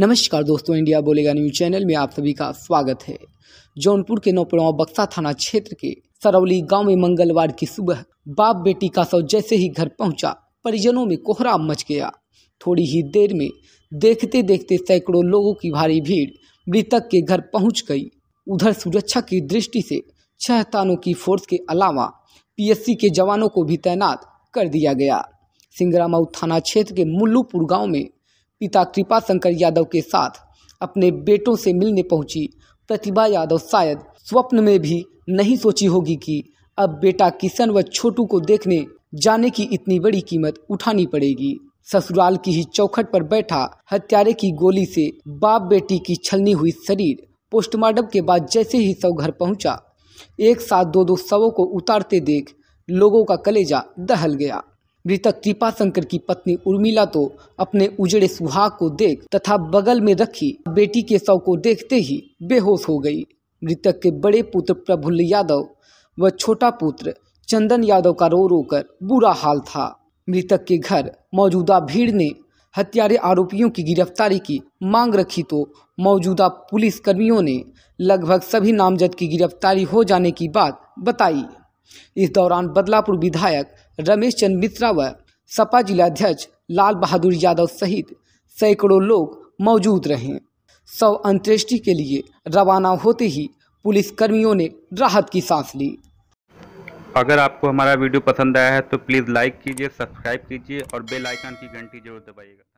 नमस्कार दोस्तों इंडिया बोलेगा न्यूज चैनल में आप सभी का स्वागत है जौनपुर के नौपड़वा बक्सा थाना क्षेत्र के सरौली गांव में मंगलवार की सुबह बाप बेटी का शव जैसे ही घर पहुंचा परिजनों में कोहरा मच गया थोड़ी ही देर में देखते देखते सैकड़ों लोगों की भारी भीड़ मृतक के घर पहुंच गई उधर सुरक्षा की दृष्टि से छह थानों की फोर्स के अलावा पीएससी के जवानों को भी तैनात कर दिया गया सिंगरामाऊ थाना क्षेत्र के मुल्लूपुर गांव में पिता कृपा शंकर यादव के साथ अपने बेटों से मिलने पहुंची प्रतिभा यादव शायद स्वप्न में भी नहीं सोची होगी कि अब बेटा किशन व छोटू को देखने जाने की इतनी बड़ी कीमत उठानी पड़ेगी ससुराल की ही चौखट पर बैठा हत्यारे की गोली से बाप बेटी की छलनी हुई शरीर पोस्टमार्टम के बाद जैसे ही सब घर पहुंचा एक साथ दो दो शवों को उतारते देख लोगों का कलेजा दहल गया मृतक कृपा शंकर की पत्नी उर्मिला तो अपने उजड़े सुहाग को देख तथा बगल में रखी बेटी के शव को देखते ही बेहोश हो गई मृतक के बड़े पुत्र प्रभुल यादव व छोटा पुत्र चंदन यादव का रो रो कर बुरा हाल था मृतक के घर मौजूदा भीड़ ने हत्यारे आरोपियों की गिरफ्तारी की मांग रखी तो मौजूदा पुलिस कर्मियों ने लगभग सभी नामजद की गिरफ्तारी हो जाने की बात बताई इस दौरान बदलापुर विधायक रमेश चंद मिश्रा व सपा जिलाध्यक्ष लाल बहादुर यादव सहित सैकड़ों लोग मौजूद रहे सौ अंत्येष्टि के लिए रवाना होते ही पुलिस कर्मियों ने राहत की सांस ली अगर आपको हमारा वीडियो पसंद आया है तो प्लीज़ लाइक कीजिए सब्सक्राइब कीजिए और बेल आइकन की घंटी जरूर दबाइएगा